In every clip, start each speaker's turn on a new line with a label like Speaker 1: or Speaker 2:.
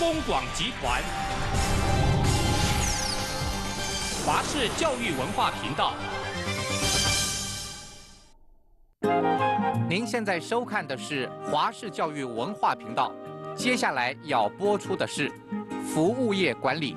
Speaker 1: 中广集团，华视教育文化频道。您现在收看的是华视教育文化频道，接下来要播出的是服务业管理。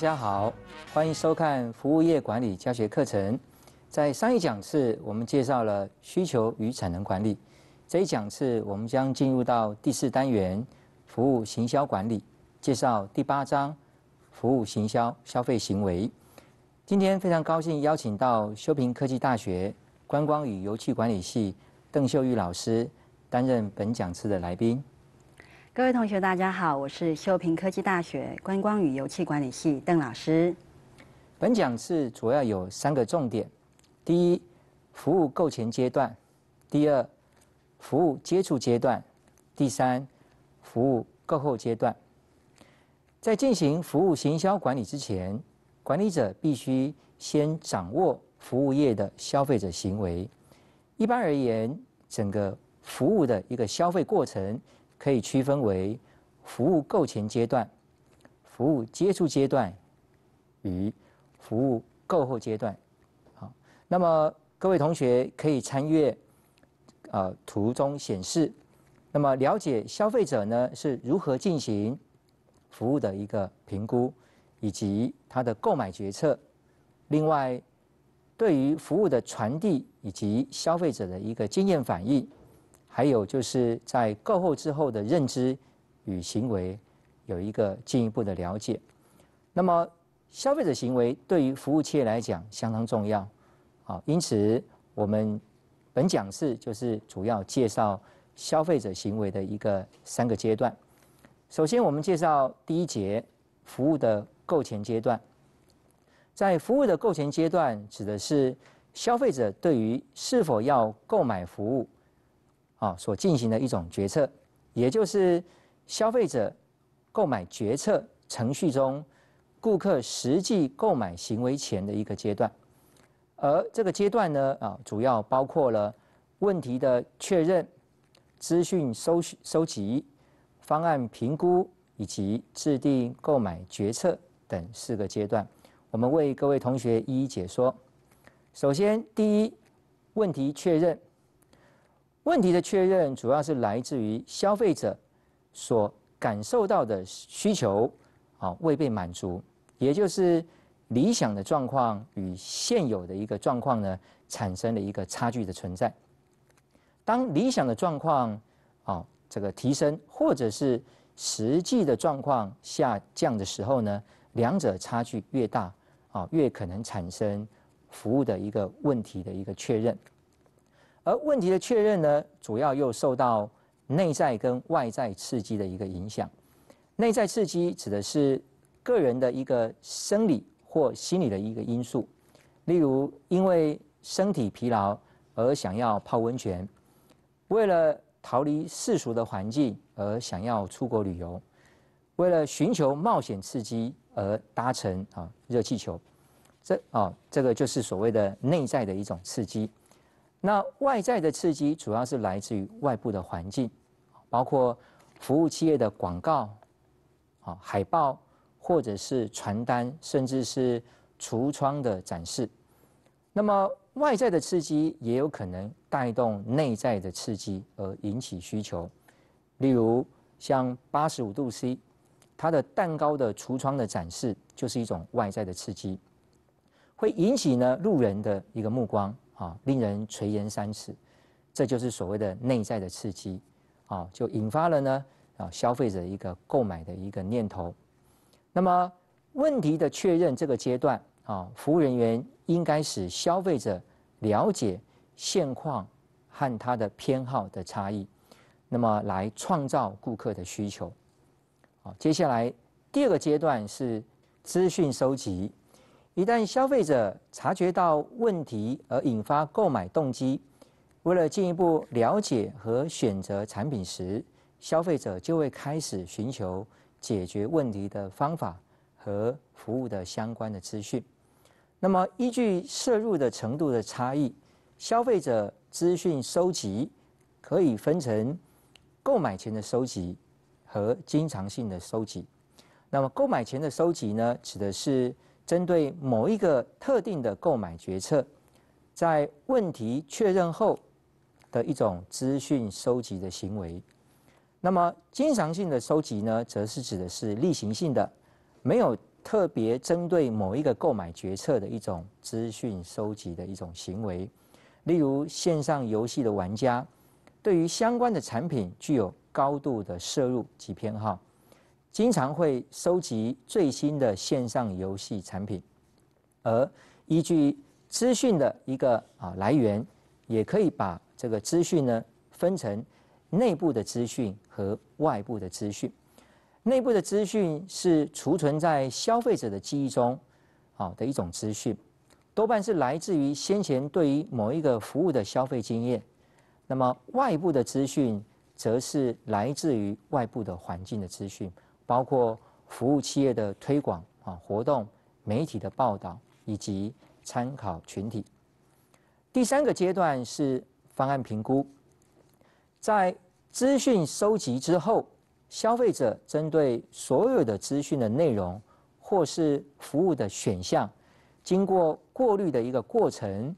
Speaker 1: 大家好，欢迎收看服务业管理教学课程。在上一讲次，我们介绍了需求与产能管理。这一讲次，我们将进入到第四单元服务行销管理，介绍第八章服务行销消费行为。今天非常高兴邀请到修平科技大学观光与游憩管理系邓秀玉老师担任本讲次的来宾。
Speaker 2: 各位同学，大家
Speaker 1: 好，我是秀平科技大学观光与油气管理系邓老师。本讲次主要有三个重点：第一，服务购前阶段；第二，服务接触阶段；第三，服务购后阶段。在进行服务行销管理之前，管理者必须先掌握服务业的消费者行为。一般而言，整个服务的一个消费过程。可以区分为服务购前阶段、服务接触阶段与服务购后阶段。好，那么各位同学可以参阅啊图中显示，那么了解消费者呢是如何进行服务的一个评估以及他的购买决策。另外，对于服务的传递以及消费者的一个经验反应。还有就是在购后之后的认知与行为有一个进一步的了解。那么，消费者行为对于服务企业来讲相当重要。好，因此我们本讲是就是主要介绍消费者行为的一个三个阶段。首先，我们介绍第一节服务的购前阶段。在服务的购前阶段，指的是消费者对于是否要购买服务。啊，所进行的一种决策，也就是消费者购买决策程序中，顾客实际购买行为前的一个阶段。而这个阶段呢，啊，主要包括了问题的确认、资讯收收集、方案评估以及制定购买决策等四个阶段。我们为各位同学一一解说。首先，第一，问题确认。问题的确认主要是来自于消费者所感受到的需求啊未被满足，也就是理想的状况与现有的一个状况呢产生了一个差距的存在。当理想的状况啊这个提升，或者是实际的状况下降的时候呢，两者差距越大啊，越可能产生服务的一个问题的一个确认。而问题的确认呢，主要又受到内在跟外在刺激的一个影响。内在刺激指的是个人的一个生理或心理的一个因素，例如因为身体疲劳而想要泡温泉，为了逃离世俗的环境而想要出国旅游，为了寻求冒险刺激而搭乘啊热气球，这啊这个就是所谓的内在的一种刺激。那外在的刺激主要是来自于外部的环境，包括服务企业的广告、啊海报或者是传单，甚至是橱窗的展示。那么外在的刺激也有可能带动内在的刺激而引起需求，例如像八十五度 C，它的蛋糕的橱窗的展示就是一种外在的刺激，会引起呢路人的一个目光。啊，令人垂涎三尺，这就是所谓的内在的刺激，啊，就引发了呢啊消费者一个购买的一个念头。那么问题的确认这个阶段啊，服务人员应该使消费者了解现况和他的偏好的差异，那么来创造顾客的需求。好，接下来第二个阶段是资讯收集。一旦消费者察觉到问题而引发购买动机，为了进一步了解和选择产品时，消费者就会开始寻求解决问题的方法和服务的相关的资讯。那么，依据摄入的程度的差异，消费者资讯收集可以分成购买前的收集和经常性的收集。那么，购买前的收集呢，指的是。针对某一个特定的购买决策，在问题确认后的一种资讯收集的行为。那么经常性的收集呢，则是指的是例行性的，没有特别针对某一个购买决策的一种资讯收集的一种行为。例如线上游戏的玩家，对于相关的产品具有高度的摄入及偏好。经常会收集最新的线上游戏产品，而依据资讯的一个啊来源，也可以把这个资讯呢分成内部的资讯和外部的资讯。内部的资讯是储存在消费者的记忆中，啊的一种资讯，多半是来自于先前对于某一个服务的消费经验。那么外部的资讯，则是来自于外部的环境的资讯。包括服务企业的推广啊活动、媒体的报道以及参考群体。第三个阶段是方案评估，在资讯收集之后，消费者针对所有的资讯的内容或是服务的选项，经过过滤的一个过程，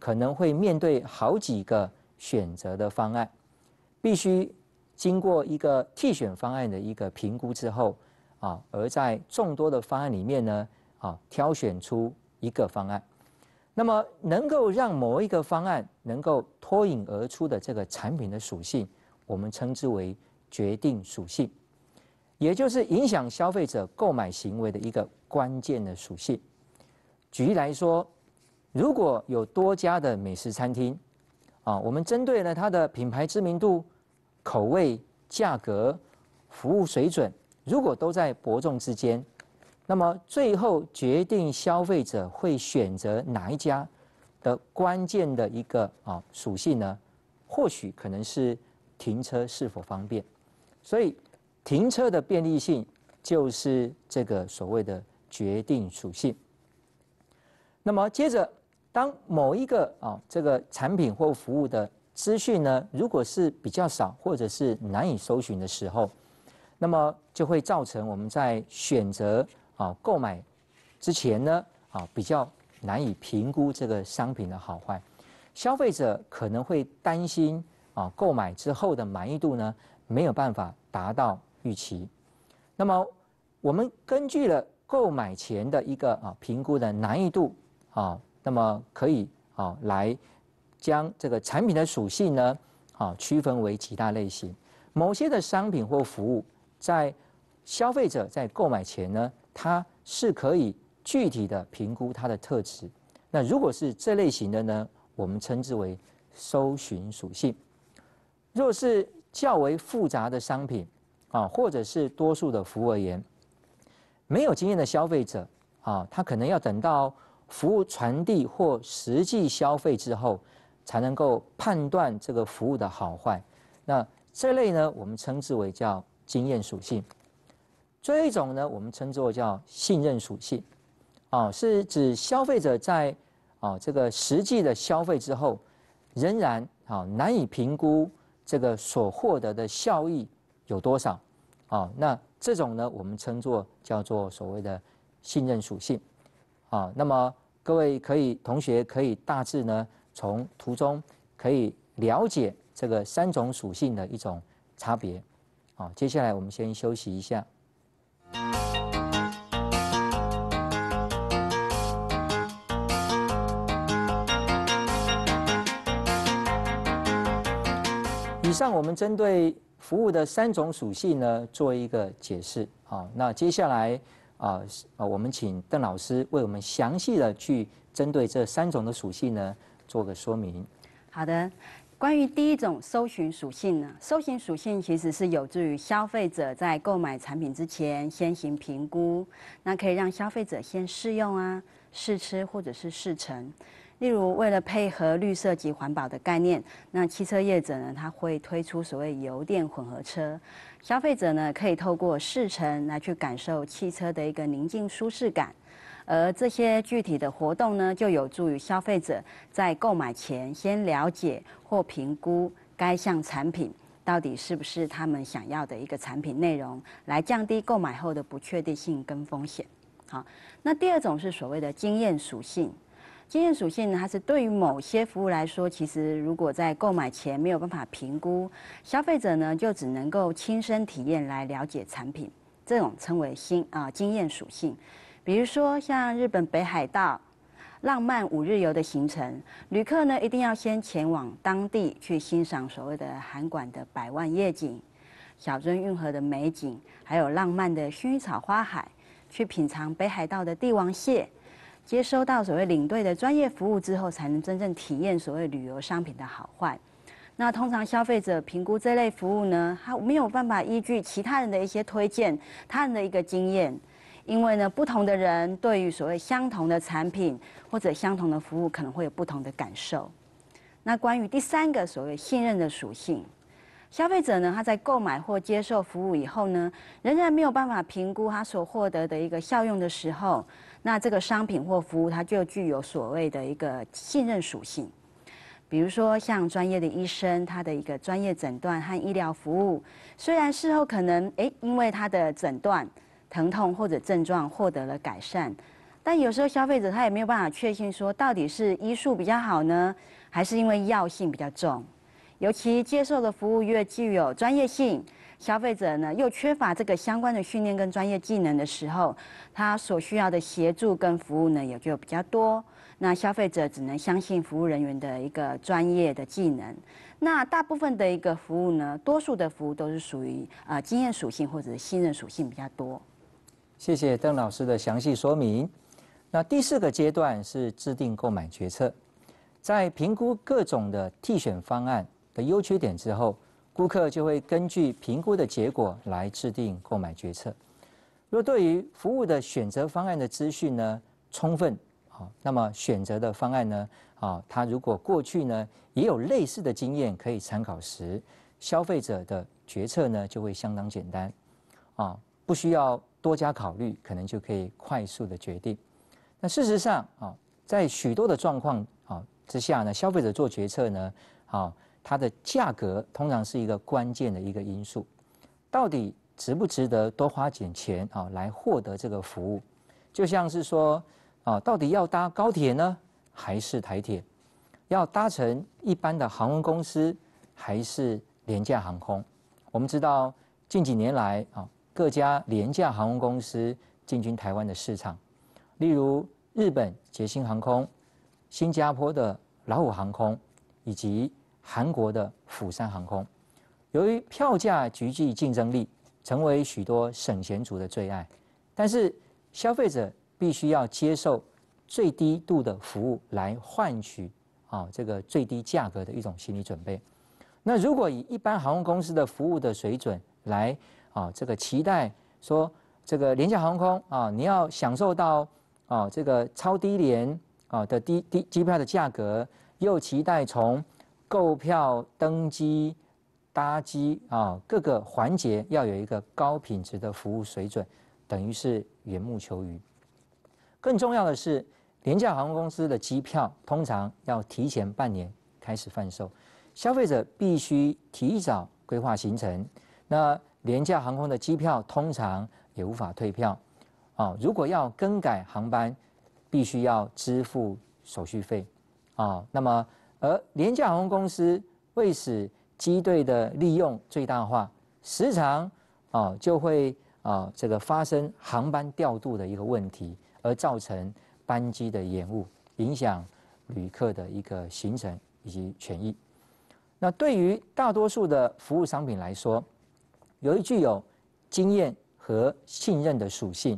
Speaker 1: 可能会面对好几个选择的方案，必须。经过一个 T 选方案的一个评估之后，啊，而在众多的方案里面呢，啊，挑选出一个方案，那么能够让某一个方案能够脱颖而出的这个产品的属性，我们称之为决定属性，也就是影响消费者购买行为的一个关键的属性。举例来说，如果有多家的美食餐厅，啊，我们针对了它的品牌知名度。口味、价格、服务水准，如果都在伯仲之间，那么最后决定消费者会选择哪一家的关键的一个啊属性呢？或许可能是停车是否方便，所以停车的便利性就是这个所谓的决定属性。那么接着，当某一个啊这个产品或服务的资讯呢，如果是比较少或者是难以搜寻的时候，那么就会造成我们在选择啊购买之前呢，啊比较难以评估这个商品的好坏，消费者可能会担心啊购买之后的满意度呢没有办法达到预期。那么我们根据了购买前的一个啊评估的难易度啊，那么可以啊来。将这个产品的属性呢，啊，区分为几大类型。某些的商品或服务，在消费者在购买前呢，它是可以具体的评估它的特质。那如果是这类型的呢，我们称之为搜寻属性。若是较为复杂的商品，啊，或者是多数的服务而言，没有经验的消费者，啊，他可能要等到服务传递或实际消费之后。才能够判断这个服务的好坏。那这类呢，我们称之为叫经验属性；这一种呢，我们称作叫信任属性。啊，是指消费者在啊这个实际的消费之后，仍然啊难以评估这个所获得的效益有多少。啊，那这种呢，我们称作叫做所谓的信任属性。啊，那么各位可以同学可以大致呢。从图中可以了解这个三种属性的一种差别。好，接下来我们先休息一下。以上我们针对服务的三种属性呢，做一个解释。好，那接下来啊，我们请邓老师为我们详细的去针对这三种的属性呢。做个说明。
Speaker 2: 好的，关于第一种搜寻属性呢，搜寻属性其实是有助于消费者在购买产品之前先行评估，那可以让消费者先试用啊、试吃或者是试乘。例如，为了配合绿色及环保的概念，那汽车业者呢，他会推出所谓油电混合车，消费者呢可以透过试乘来去感受汽车的一个宁静舒适感。而这些具体的活动呢，就有助于消费者在购买前先了解或评估该项产品到底是不是他们想要的一个产品内容，来降低购买后的不确定性跟风险。好，那第二种是所谓的经验属性。经验属性呢，它是对于某些服务来说，其实如果在购买前没有办法评估，消费者呢就只能够亲身体验来了解产品，这种称为新啊经验属性。比如说，像日本北海道浪漫五日游的行程，旅客呢一定要先前往当地去欣赏所谓的函馆的百万夜景、小樽运河的美景，还有浪漫的薰衣草花海，去品尝北海道的帝王蟹。接收到所谓领队的专业服务之后，才能真正体验所谓旅游商品的好坏。那通常消费者评估这类服务呢，他没有办法依据其他人的一些推荐、他人的一个经验。因为呢，不同的人对于所谓相同的产品或者相同的服务，可能会有不同的感受。那关于第三个所谓信任的属性，消费者呢，他在购买或接受服务以后呢，仍然没有办法评估他所获得的一个效用的时候，那这个商品或服务它就具有所谓的一个信任属性。比如说像专业的医生，他的一个专业诊断和医疗服务，虽然事后可能哎，因为他的诊断。疼痛或者症状获得了改善，但有时候消费者他也没有办法确信说到底是医术比较好呢，还是因为药性比较重。尤其接受的服务越具有专业性，消费者呢又缺乏这个相关的训练跟专业技能的时候，他所需要的协助跟服务呢也就比较多。那消费者只能相信服务人员的一个专业的技能。那大部分的一个服务呢，多数的服务都是属于呃经验属性或者是信任属性比较多。
Speaker 1: 谢谢邓老师的详细说明。那第四个阶段是制定购买决策，在评估各种的替选方案的优缺点之后，顾客就会根据评估的结果来制定购买决策。若对于服务的选择方案的资讯呢充分，好，那么选择的方案呢，啊，他如果过去呢也有类似的经验可以参考时，消费者的决策呢就会相当简单，啊，不需要。多加考虑，可能就可以快速的决定。那事实上啊，在许多的状况啊之下呢，消费者做决策呢，啊，它的价格通常是一个关键的一个因素。到底值不值得多花点钱啊，来获得这个服务？就像是说啊，到底要搭高铁呢，还是台铁？要搭乘一般的航空公司，还是廉价航空？我们知道近几年来啊。各家廉价航空公司进军台湾的市场，例如日本捷星航空、新加坡的老虎航空以及韩国的釜山航空。由于票价极具竞争力，成为许多省钱族的最爱。但是消费者必须要接受最低度的服务来换取啊这个最低价格的一种心理准备。那如果以一般航空公司的服务的水准来，啊，这个期待说，这个廉价航空啊，你要享受到啊这个超低廉啊的低低机票的价格，又期待从购票、登机、搭机啊各个环节要有一个高品质的服务水准，等于是缘木求鱼。更重要的是，廉价航空公司的机票通常要提前半年开始贩售，消费者必须提早规划行程。那廉价航空的机票通常也无法退票，啊，如果要更改航班，必须要支付手续费，啊，那么而廉价航空公司为使机队的利用最大化，时常啊就会啊这个发生航班调度的一个问题，而造成班机的延误，影响旅客的一个行程以及权益。那对于大多数的服务商品来说，由于具有经验和信任的属性，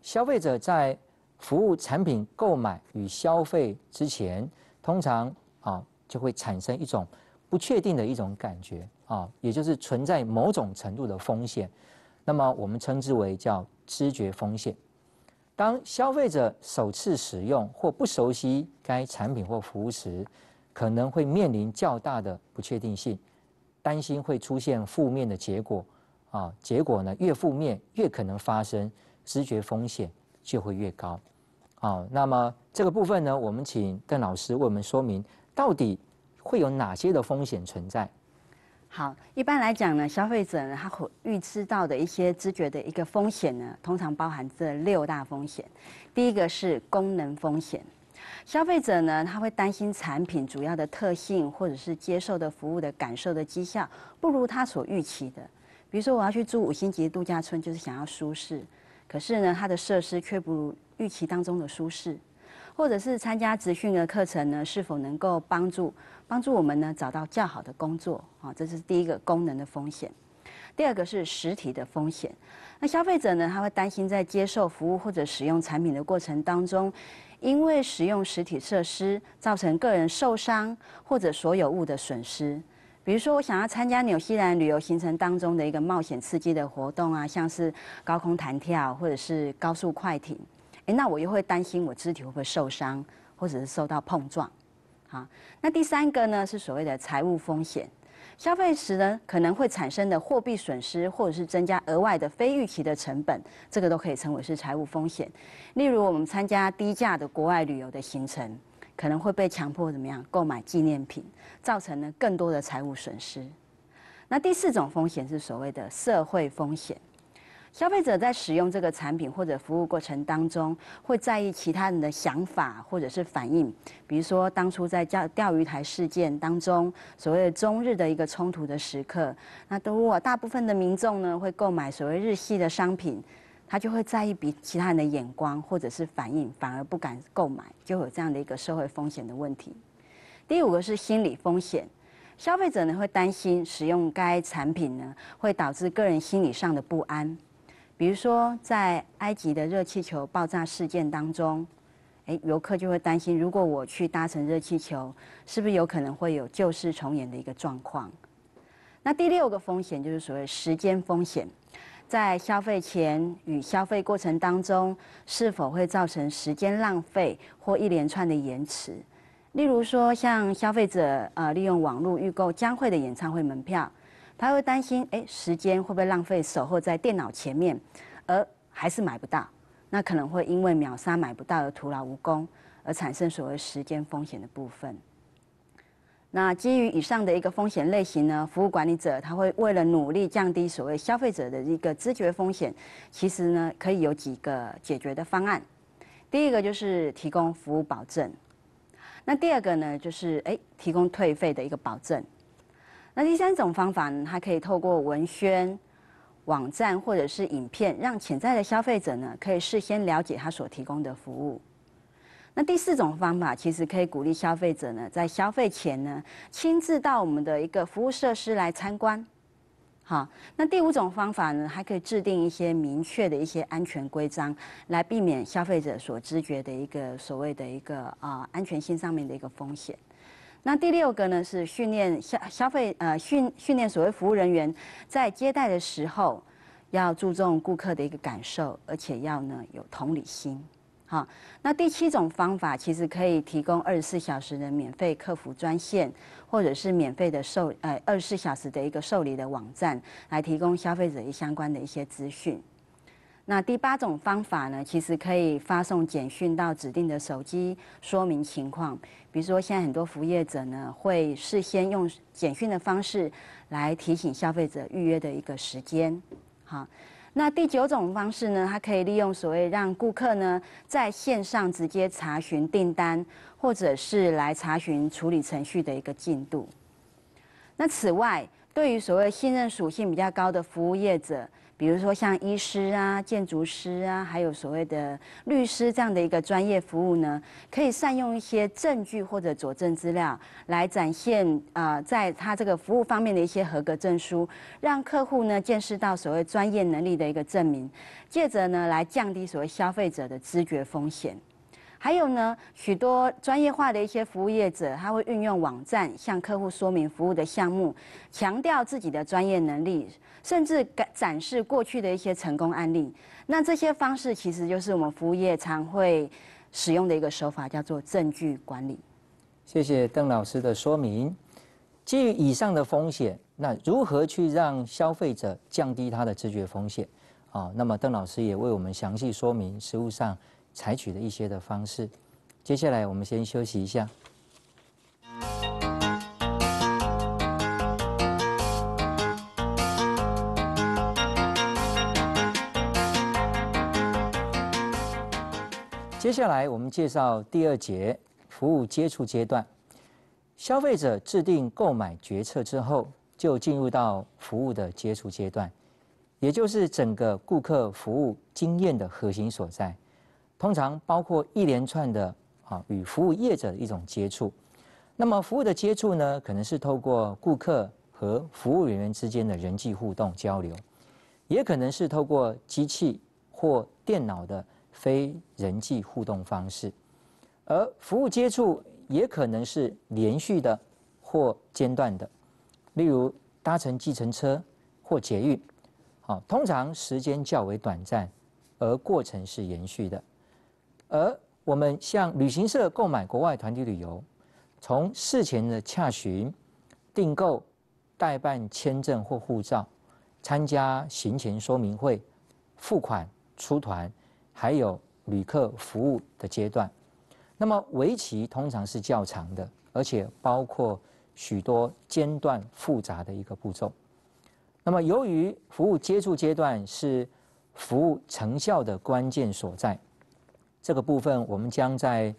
Speaker 1: 消费者在服务、产品购买与消费之前，通常啊就会产生一种不确定的一种感觉啊，也就是存在某种程度的风险。那么我们称之为叫知觉风险。当消费者首次使用或不熟悉该产品或服务时，可能会面临较大的不确定性，担心会出现负面的结果。啊，结果呢越负面，越可能发生直觉风险就会越高。好，那么这个部分呢，我们请邓老师为我们说明到底会有哪些的风险存在。好，
Speaker 2: 一般来讲呢，消费者呢他会预知到的一些知觉的一个风险呢，通常包含这六大风险。第一个是功能风险，消费者呢他会担心产品主要的特性或者是接受的服务的感受的绩效不如他所预期的。比如说，我要去住五星级度假村，就是想要舒适，可是呢，它的设施却不如预期当中的舒适；或者是参加职训的课程呢，是否能够帮助帮助我们呢找到较好的工作？啊，这是第一个功能的风险。第二个是实体的风险。那消费者呢，他会担心在接受服务或者使用产品的过程当中，因为使用实体设施造成个人受伤或者所有物的损失。比如说，我想要参加纽西兰旅游行程当中的一个冒险刺激的活动啊，像是高空弹跳或者是高速快艇，哎，那我又会担心我肢体会不会受伤，或者是受到碰撞，好，那第三个呢是所谓的财务风险，消费时呢可能会产生的货币损失，或者是增加额外的非预期的成本，这个都可以称为是财务风险。例如我们参加低价的国外旅游的行程。可能会被强迫怎么样购买纪念品，造成呢更多的财务损失。那第四种风险是所谓的社会风险，消费者在使用这个产品或者服务过程当中，会在意其他人的想法或者是反应。比如说当初在钓钓鱼台事件当中，所谓中日的一个冲突的时刻，那如果大部分的民众呢会购买所谓日系的商品。他就会在意比其他人的眼光或者是反应，反而不敢购买，就有这样的一个社会风险的问题。第五个是心理风险，消费者呢会担心使用该产品呢会导致个人心理上的不安，比如说在埃及的热气球爆炸事件当中，哎，游客就会担心如果我去搭乘热气球，是不是有可能会有旧事重演的一个状况？那第六个风险就是所谓时间风险。在消费前与消费过程当中，是否会造成时间浪费或一连串的延迟？例如说，像消费者呃利用网络预购将会的演唱会门票，他会担心哎时间会不会浪费守候在电脑前面，而还是买不到？那可能会因为秒杀买不到而徒劳无功，而产生所谓时间风险的部分。那基于以上的一个风险类型呢，服务管理者他会为了努力降低所谓消费者的一个知觉风险，其实呢可以有几个解决的方案。第一个就是提供服务保证，那第二个呢就是哎提供退费的一个保证。那第三种方法呢，它可以透过文宣、网站或者是影片，让潜在的消费者呢可以事先了解他所提供的服务。那第四种方法其实可以鼓励消费者呢，在消费前呢，亲自到我们的一个服务设施来参观，好。那第五种方法呢，还可以制定一些明确的一些安全规章，来避免消费者所知觉的一个所谓的一个啊安全性上面的一个风险。那第六个呢，是训练消消费呃训训练所谓服务人员在接待的时候，要注重顾客的一个感受，而且要呢有同理心。好，那第七种方法其实可以提供二十四小时的免费客服专线，或者是免费的受呃二十四小时的一个受理的网站，来提供消费者相关的一些资讯。那第八种方法呢，其实可以发送简讯到指定的手机，说明情况。比如说，现在很多服务业者呢，会事先用简讯的方式来提醒消费者预约的一个时间，好。那第九种方式呢？它可以利用所谓让顾客呢，在线上直接查询订单，或者是来查询处理程序的一个进度。那此外，对于所谓信任属性比较高的服务业者。比如说像医师啊、建筑师啊，还有所谓的律师这样的一个专业服务呢，可以善用一些证据或者佐证资料来展现啊，在他这个服务方面的一些合格证书，让客户呢见识到所谓专业能力的一个证明，借着呢来降低所谓消费者的知觉风险。还有呢，许多专业化的一些服务业者，他会运用网站向客户说明服务的项目，强调自己的专业能力，甚至展示过去的一些成功案例。那这些方式其实就是我们服务业常会使用的一个手法，叫做证
Speaker 1: 据管理。谢谢邓老师的说明。基于以上的风险，那如何去让消费者降低他的知觉风险？啊，那么邓老师也为我们详细说明，实物上。采取的一些的方式，接下来我们先休息一下。接下来我们介绍第二节服务接触阶段。消费者制定购买决策之后，就进入到服务的接触阶段，也就是整个顾客服务经验的核心所在。通常包括一连串的啊与服务业者的一种接触，那么服务的接触呢，可能是透过顾客和服务人员之间的人际互动交流，也可能是透过机器或电脑的非人际互动方式，而服务接触也可能是连续的或间断的，例如搭乘计程车或捷运，好，通常时间较为短暂，而过程是延续的。而我们向旅行社购买国外团体旅游，从事前的洽询、订购、代办签证或护照、参加行前说明会、付款出团，还有旅客服务的阶段，那么为期通常是较长的，而且包括许多间断复杂的一个步骤。那么，由于服务接触阶段是服务成效的关键所在。这个部分我们将在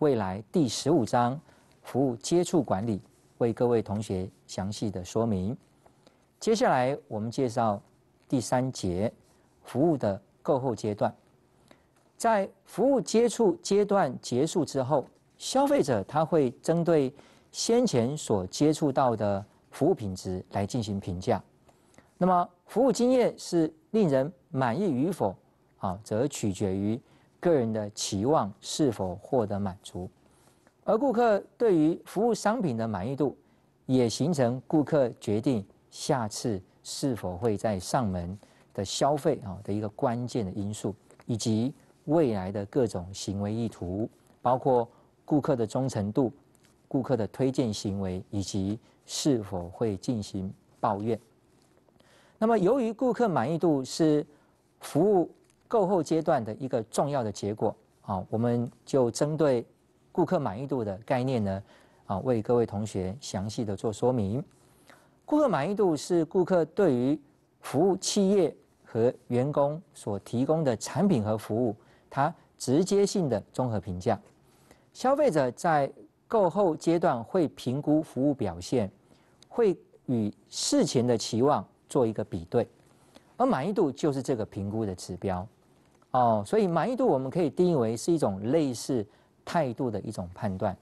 Speaker 1: 未来第十五章“服务接触管理”为各位同学详细的说明。接下来我们介绍第三节“服务的购后阶段”。在服务接触阶段结束之后，消费者他会针对先前所接触到的服务品质来进行评价。那么，服务经验是令人满意与否啊，则取决于。个人的期望是否获得满足，而顾客对于服务商品的满意度，也形成顾客决定下次是否会在上门的消费啊的一个关键的因素，以及未来的各种行为意图，包括顾客的忠诚度、顾客的推荐行为以及是否会进行抱怨。那么，由于顾客满意度是服务。购后阶段的一个重要的结果啊，我们就针对顾客满意度的概念呢，啊，为各位同学详细的做说明。顾客满意度是顾客对于服务企业和员工所提供的产品和服务，它直接性的综合评价。消费者在购后阶段会评估服务表现，会与事前的期望做一个比对，而满意度就是这个评估的指标。哦，所以满意度我们可以定义为是一种类似态度的一种判断，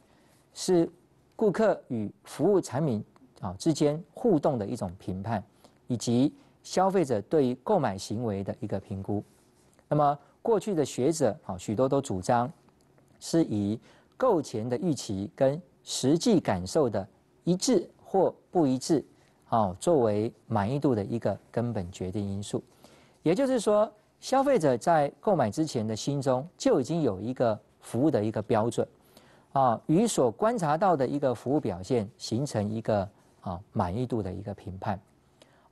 Speaker 1: 是顾客与服务产品啊之间互动的一种评判，以及消费者对于购买行为的一个评估。那么过去的学者啊许多都主张是以购前的预期跟实际感受的一致或不一致啊作为满意度的一个根本决定因素，也就是说。消费者在购买之前的心中就已经有一个服务的一个标准，啊，与所观察到的一个服务表现形成一个啊满意度的一个评判，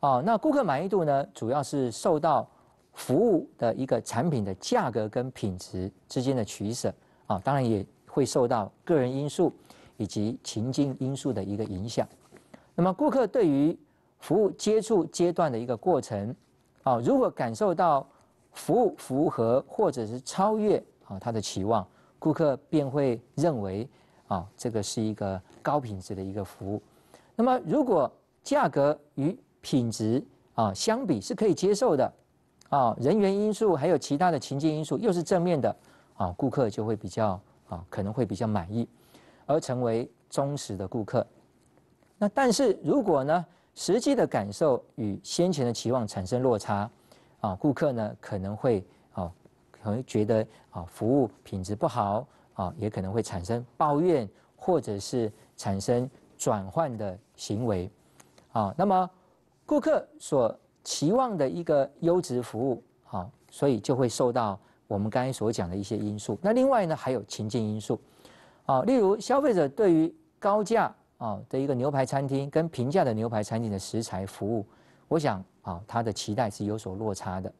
Speaker 1: 啊，那顾客满意度呢，主要是受到服务的一个产品的价格跟品质之间的取舍，啊，当然也会受到个人因素以及情境因素的一个影响。那么顾客对于服务接触阶段的一个过程，啊，如果感受到服符合或者是超越啊他的期望，顾客便会认为啊这个是一个高品质的一个服务。那么如果价格与品质啊相比是可以接受的，啊人员因素还有其他的情境因素又是正面的，啊顾客就会比较啊可能会比较满意，而成为忠实的顾客。那但是如果呢实际的感受与先前的期望产生落差。啊，顾客呢可能会啊，可能觉得啊服务品质不好啊，也可能会产生抱怨，或者是产生转换的行为啊。那么顾客所期望的一个优质服务，啊，所以就会受到我们刚才所讲的一些因素。那另外呢，还有情境因素啊，例如消费者对于高价啊的一个牛排餐厅跟平价的牛排餐厅的食材服务，我想。啊，它的期待是有所落差的。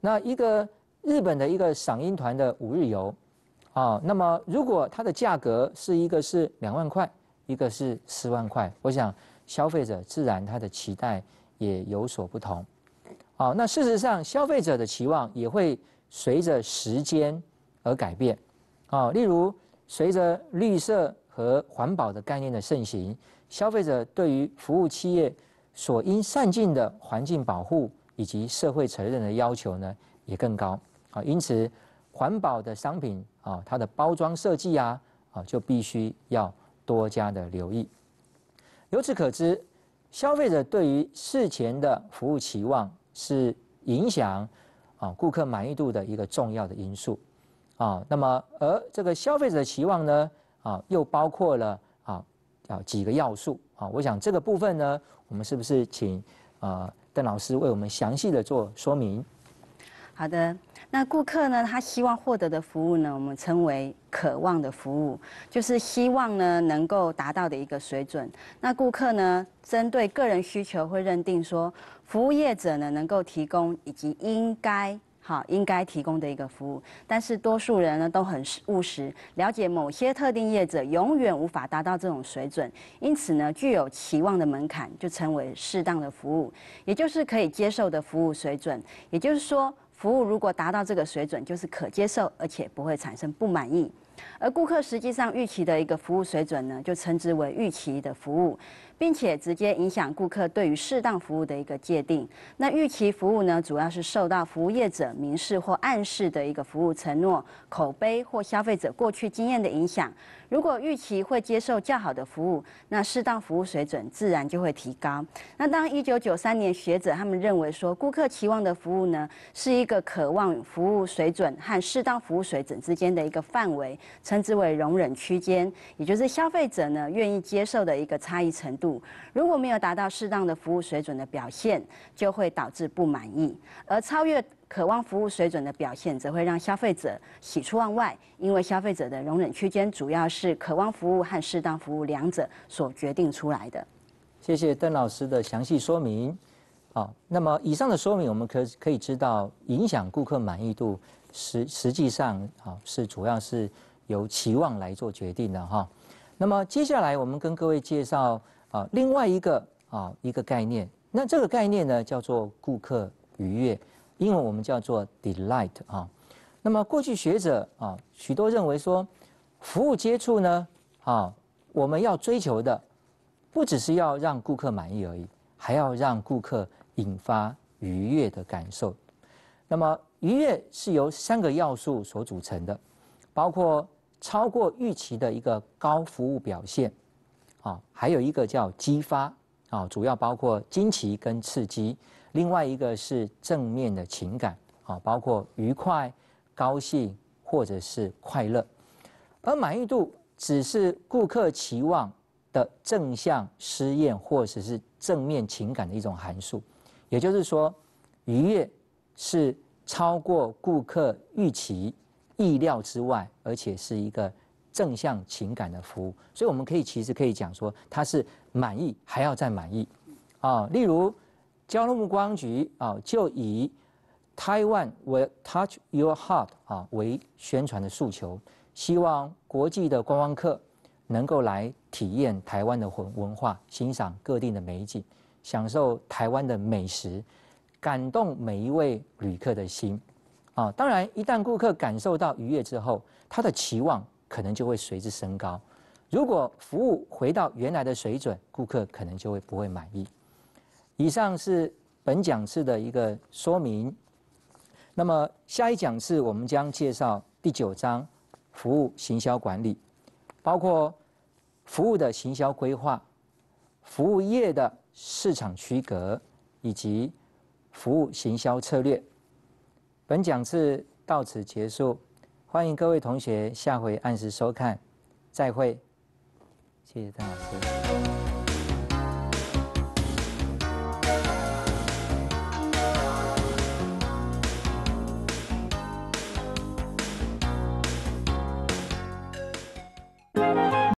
Speaker 1: 那一个日本的一个赏樱团的五日游，啊，那么如果它的价格是一个是两万块，一个是四万块，我想消费者自然它的期待也有所不同。啊，那事实上消费者的期望也会随着时间而改变。啊，例如随着绿色和环保的概念的盛行，消费者对于服务企业。所应善尽的环境保护以及社会责任的要求呢，也更高。啊。因此环保的商品啊，它的包装设计啊，啊，就必须要多加的留意。由此可知，消费者对于事前的服务期望是影响啊顾客满意度的一个重要的因素啊。那么，而这个消费者的期望呢，啊，又包括了。啊，几个要素啊！我想这个部分呢，我们是不是请呃邓老师为我们详细的做说明？好的，
Speaker 2: 那顾客呢，他希望获得的服务呢，我们称为渴望的服务，就是希望呢能够达到的一个水准。那顾客呢，针对个人需求会认定说，服务业者呢能够提供以及应该。好，应该提供的一个服务，但是多数人呢都很务实，了解某些特定业者永远无法达到这种水准，因此呢具有期望的门槛就称为适当的服务，也就是可以接受的服务水准。也就是说，服务如果达到这个水准，就是可接受，而且不会产生不满意。而顾客实际上预期的一个服务水准呢，就称之为预期的服务。并且直接影响顾客对于适当服务的一个界定。那预期服务呢，主要是受到服务业者明示或暗示的一个服务承诺、口碑或消费者过去经验的影响。如果预期会接受较好的服务，那适当服务水准自然就会提高。那当1993年学者他们认为说，顾客期望的服务呢，是一个渴望服务水准和适当服务水准之间的一个范围，称之为容忍区间，也就是消费者呢愿意接受的一个差异程度。如果没有达到适当的服务水准的表现，就会导致不满意；而超越渴望服务水准的表现，则会让消费者喜出望外。因为消费者的容忍区间主要是渴望服务和适当服务两者所决定出来的。
Speaker 1: 谢谢邓老师的详细说明。好，那么以上的说明，我们可可以知道，影响顾客满意度实实际上，啊是主要是由期望来做决定的哈。那么接下来，我们跟各位介绍。啊，另外一个啊，一个概念，那这个概念呢叫做顾客愉悦，英文我们叫做 delight 啊。那么过去学者啊，许多认为说，服务接触呢啊，我们要追求的不只是要让顾客满意而已，还要让顾客引发愉悦的感受。那么愉悦是由三个要素所组成的，包括超过预期的一个高服务表现。啊，还有一个叫激发啊，主要包括惊奇跟刺激；另外一个是正面的情感啊，包括愉快、高兴或者是快乐。而满意度只是顾客期望的正向试验或者是正面情感的一种函数，也就是说，愉悦是超过顾客预期意料之外，而且是一个。正向情感的服务，所以我们可以其实可以讲说，他是满意还要再满意，啊，例如，交通部观光局啊，就以 “Taiwan will touch your heart” 啊为宣传的诉求，希望国际的观光客能够来体验台湾的文文化，欣赏各地的美景，享受台湾的美食，感动每一位旅客的心，啊，当然，一旦顾客感受到愉悦之后，他的期望。可能就会随之升高。如果服务回到原来的水准，顾客可能就会不会满意。以上是本讲次的一个说明。那么下一讲次我们将介绍第九章服务行销管理，包括服务的行销规划、服务业的市场区隔以及服务行销策略。本讲次到此结束。欢迎各位同学下回按时收看，再会，谢谢邓老师。